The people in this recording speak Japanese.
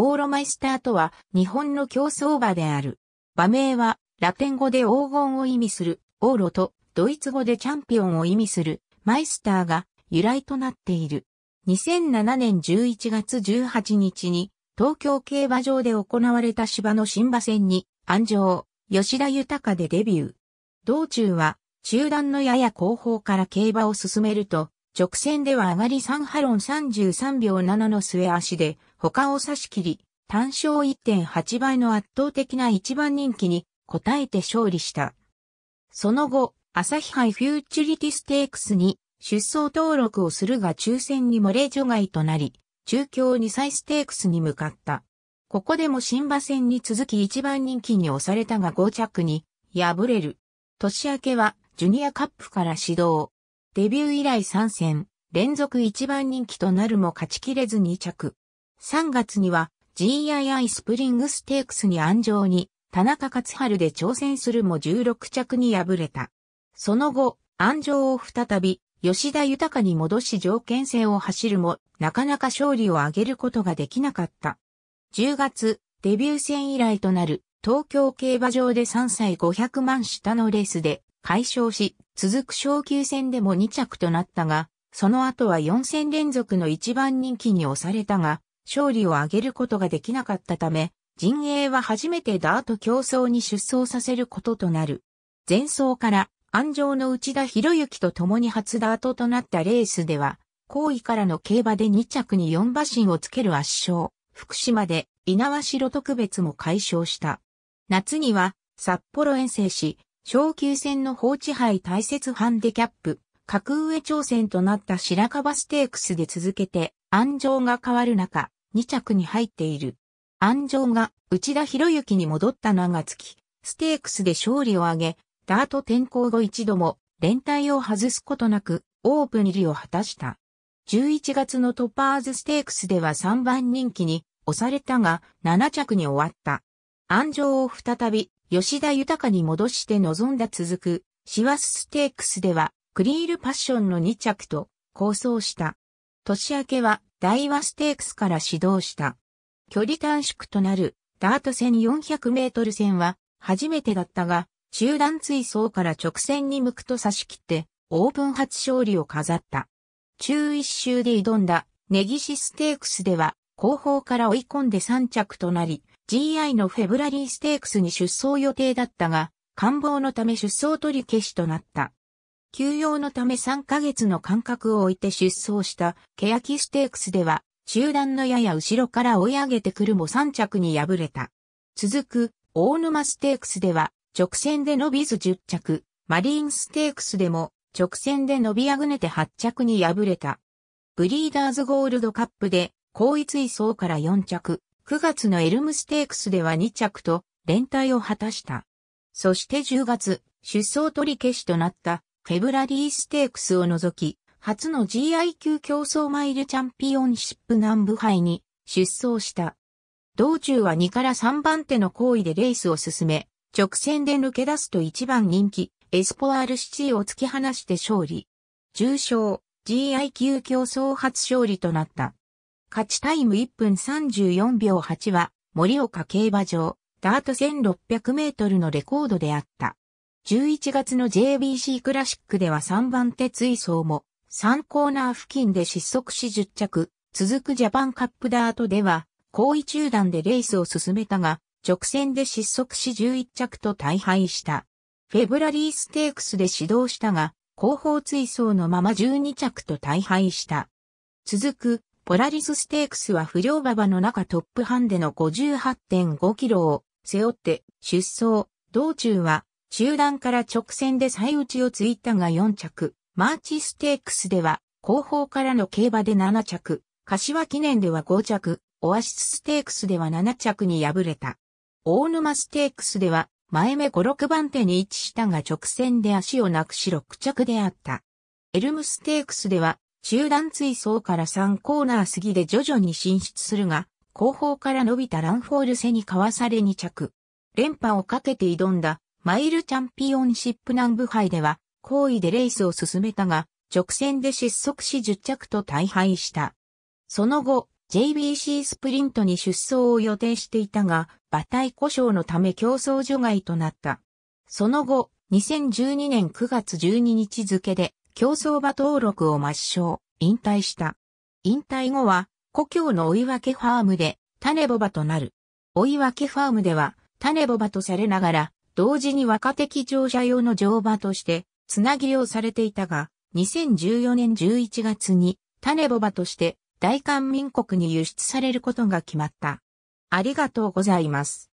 オーロマイスターとは日本の競走馬である。馬名はラテン語で黄金を意味するオーロとドイツ語でチャンピオンを意味するマイスターが由来となっている。2007年11月18日に東京競馬場で行われた芝の新馬戦に安城、吉田豊でデビュー。道中は中段のやや後方から競馬を進めると直線では上がり3ハロン33秒7の末足で他を差し切り、単勝1.8倍の圧倒的な一番人気に応えて勝利した。その後、朝日杯フューチュリティステークスに出走登録をするが抽選に漏れ除外となり、中京2歳ステークスに向かった。ここでも新馬戦に続き一番人気に押されたが5着に敗れる。年明けはジュニアカップから始動。デビュー以来3戦、連続一番人気となるも勝ち切れず2着。3月には GII スプリングステークスに安城に田中勝春で挑戦するも16着に敗れた。その後、安城を再び吉田豊に戻し条件戦を走るもなかなか勝利を挙げることができなかった。10月、デビュー戦以来となる東京競馬場で3歳500万下のレースで解消し、続く昇級戦でも2着となったが、その後は4戦連続の一番人気に押されたが、勝利を挙げることができなかったため、陣営は初めてダート競争に出走させることとなる。前走から安城の内田博之と共に初ダートとなったレースでは、後位からの競馬で2着に4馬身をつける圧勝、福島で猪苗代特別も解消した。夏には札幌遠征し、昇級戦の放置杯大切ハンデキャップ、格上挑戦となった白樺ステークスで続けて安城が変わる中、2着に入っている。安城が内田博之に戻った長月、ステークスで勝利を挙げ、ダート転向後一度も連帯を外すことなくオープン入りを果たした。11月のトパーズステークスでは3番人気に押されたが7着に終わった。安城を再び吉田豊に戻して臨んだ続くシワスステークスではクリールパッションの2着と構想した。年明けは大和ステークスから始動した。距離短縮となるダート戦400メートル戦は初めてだったが、中段追走から直線に向くと差し切って、オープン初勝利を飾った。中一周で挑んだネギシステークスでは、後方から追い込んで3着となり、GI のフェブラリーステークスに出走予定だったが、官房のため出走取り消しとなった。休養のため3ヶ月の間隔を置いて出走したケヤキステークスでは、中段のやや後ろから追い上げてくるも3着に敗れた。続く、大沼ステークスでは、直線で伸びず10着、マリーンステークスでも、直線で伸びあぐねて8着に敗れた。ブリーダーズゴールドカップで、後一位走から4着、9月のエルムステークスでは2着と、連帯を果たした。そして10月、出走取り消しとなったフェブラリーステークスを除き、初の GI 級競争マイルチャンピオンシップ南部杯に出走した。道中は2から3番手の行為でレースを進め、直線で抜け出すと1番人気、エスポアールシティを突き放して勝利。重賞、GI 級競争初勝利となった。勝ちタイム1分34秒8は、森岡競馬場、ダート1600メートルのレコードであった。11月の JBC クラシックでは3番手追走も3コーナー付近で失速し10着、続くジャパンカップダートでは、後位中段でレースを進めたが、直線で失速し11着と大敗した。フェブラリーステークスで指導したが、後方追走のまま12着と大敗した。続く、ポラリスステークスは不良馬場の中トップハンデの58.5キロを背負って出走、道中は中段から直線で最内をついたが4着、マーチステークスでは後方からの競馬で7着、柏記念では5着、オアシスステークスでは7着に敗れた。大沼ステークスでは前目5、6番手に位置したが直線で足をなくし6着であった。エルムステークスでは中段追走から3コーナー過ぎで徐々に進出するが、後方から伸びたランフォールセにかわされ2着。連覇をかけて挑んだマイルチャンピオンシップ南部杯では、好意でレースを進めたが、直線で失速し10着と大敗した。その後、JBC スプリントに出走を予定していたが、馬体故障のため競争除外となった。その後、2012年9月12日付で、競争馬登録を抹消、引退した。引退後は、故郷の追い分けファームで、種ボバとなる。追い分けファームでは、種ボバとされながら、同時に若手敵乗車用の乗馬として、つなぎをされていたが、2014年11月に、種ボバとして、大韓民国に輸出されることが決まった。ありがとうございます。